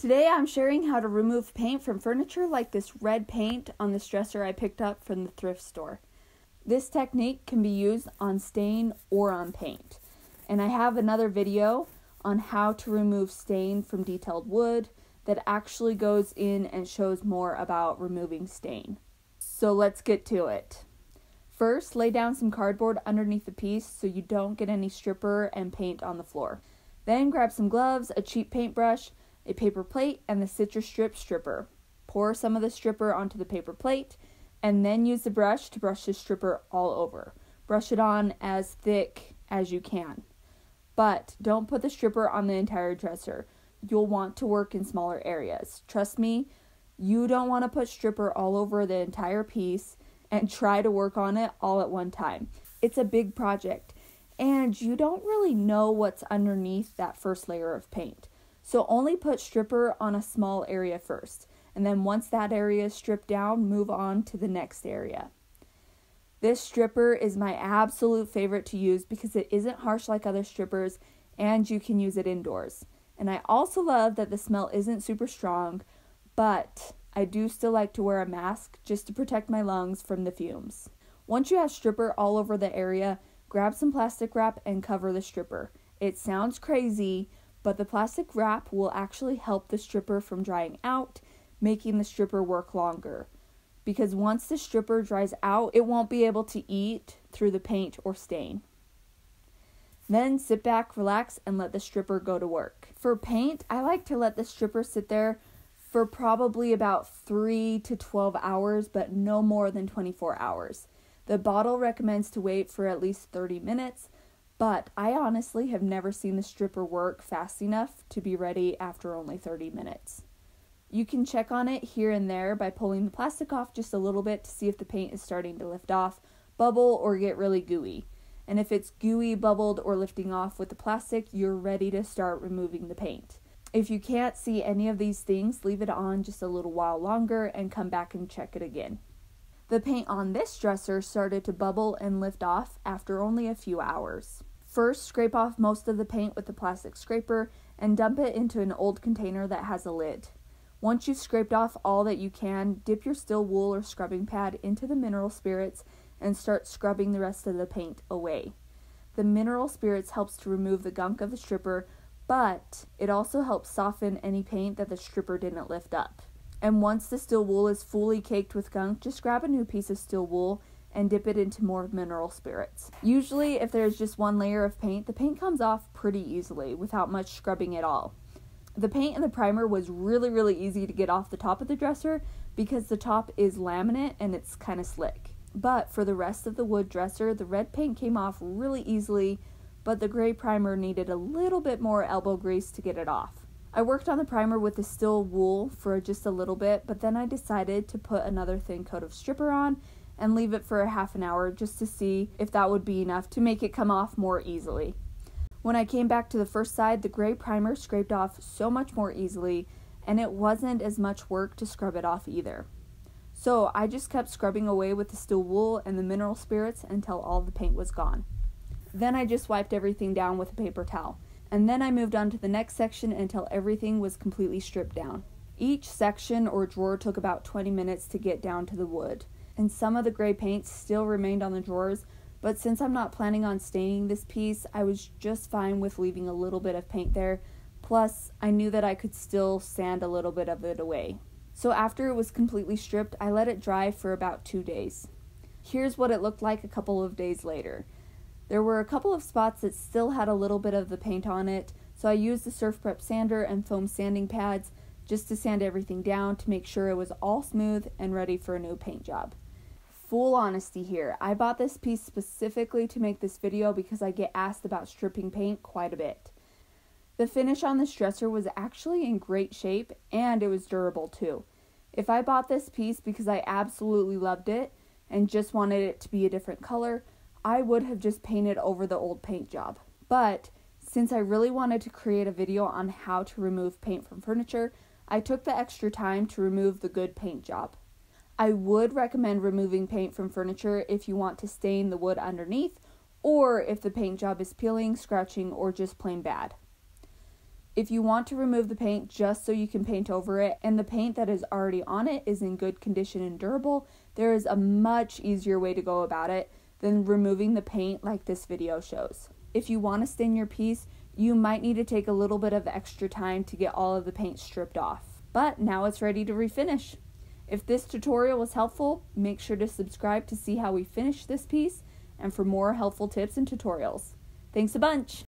Today I'm sharing how to remove paint from furniture like this red paint on this dresser I picked up from the thrift store. This technique can be used on stain or on paint. And I have another video on how to remove stain from detailed wood that actually goes in and shows more about removing stain. So let's get to it. First, lay down some cardboard underneath the piece so you don't get any stripper and paint on the floor. Then grab some gloves, a cheap paintbrush, a paper plate, and the citrus strip stripper. Pour some of the stripper onto the paper plate, and then use the brush to brush the stripper all over. Brush it on as thick as you can. But don't put the stripper on the entire dresser. You'll want to work in smaller areas. Trust me, you don't want to put stripper all over the entire piece and try to work on it all at one time. It's a big project, and you don't really know what's underneath that first layer of paint. So only put stripper on a small area first, and then once that area is stripped down, move on to the next area. This stripper is my absolute favorite to use because it isn't harsh like other strippers and you can use it indoors. And I also love that the smell isn't super strong, but I do still like to wear a mask just to protect my lungs from the fumes. Once you have stripper all over the area, grab some plastic wrap and cover the stripper. It sounds crazy, but the plastic wrap will actually help the stripper from drying out, making the stripper work longer. Because once the stripper dries out, it won't be able to eat through the paint or stain. Then sit back, relax, and let the stripper go to work. For paint, I like to let the stripper sit there for probably about 3 to 12 hours, but no more than 24 hours. The bottle recommends to wait for at least 30 minutes, but I honestly have never seen the stripper work fast enough to be ready after only 30 minutes. You can check on it here and there by pulling the plastic off just a little bit to see if the paint is starting to lift off, bubble, or get really gooey. And if it's gooey, bubbled, or lifting off with the plastic, you're ready to start removing the paint. If you can't see any of these things, leave it on just a little while longer and come back and check it again. The paint on this dresser started to bubble and lift off after only a few hours. First, scrape off most of the paint with a plastic scraper and dump it into an old container that has a lid. Once you've scraped off all that you can, dip your steel wool or scrubbing pad into the mineral spirits and start scrubbing the rest of the paint away. The mineral spirits helps to remove the gunk of the stripper, but it also helps soften any paint that the stripper didn't lift up. And once the steel wool is fully caked with gunk, just grab a new piece of steel wool and dip it into more mineral spirits. Usually, if there's just one layer of paint, the paint comes off pretty easily without much scrubbing at all. The paint and the primer was really, really easy to get off the top of the dresser because the top is laminate and it's kind of slick. But for the rest of the wood dresser, the red paint came off really easily, but the gray primer needed a little bit more elbow grease to get it off. I worked on the primer with the steel wool for just a little bit, but then I decided to put another thin coat of stripper on and leave it for a half an hour just to see if that would be enough to make it come off more easily. When I came back to the first side, the gray primer scraped off so much more easily, and it wasn't as much work to scrub it off either. So I just kept scrubbing away with the steel wool and the mineral spirits until all the paint was gone. Then I just wiped everything down with a paper towel, and then I moved on to the next section until everything was completely stripped down. Each section or drawer took about 20 minutes to get down to the wood and some of the gray paint still remained on the drawers, but since I'm not planning on staining this piece, I was just fine with leaving a little bit of paint there. Plus, I knew that I could still sand a little bit of it away. So after it was completely stripped, I let it dry for about two days. Here's what it looked like a couple of days later. There were a couple of spots that still had a little bit of the paint on it, so I used the Surf Prep sander and foam sanding pads just to sand everything down to make sure it was all smooth and ready for a new paint job full honesty here. I bought this piece specifically to make this video because I get asked about stripping paint quite a bit. The finish on this dresser was actually in great shape and it was durable too. If I bought this piece because I absolutely loved it and just wanted it to be a different color, I would have just painted over the old paint job. But since I really wanted to create a video on how to remove paint from furniture, I took the extra time to remove the good paint job. I would recommend removing paint from furniture if you want to stain the wood underneath or if the paint job is peeling, scratching, or just plain bad. If you want to remove the paint just so you can paint over it and the paint that is already on it is in good condition and durable, there is a much easier way to go about it than removing the paint like this video shows. If you want to stain your piece, you might need to take a little bit of extra time to get all of the paint stripped off. But now it's ready to refinish. If this tutorial was helpful, make sure to subscribe to see how we finish this piece and for more helpful tips and tutorials. Thanks a bunch!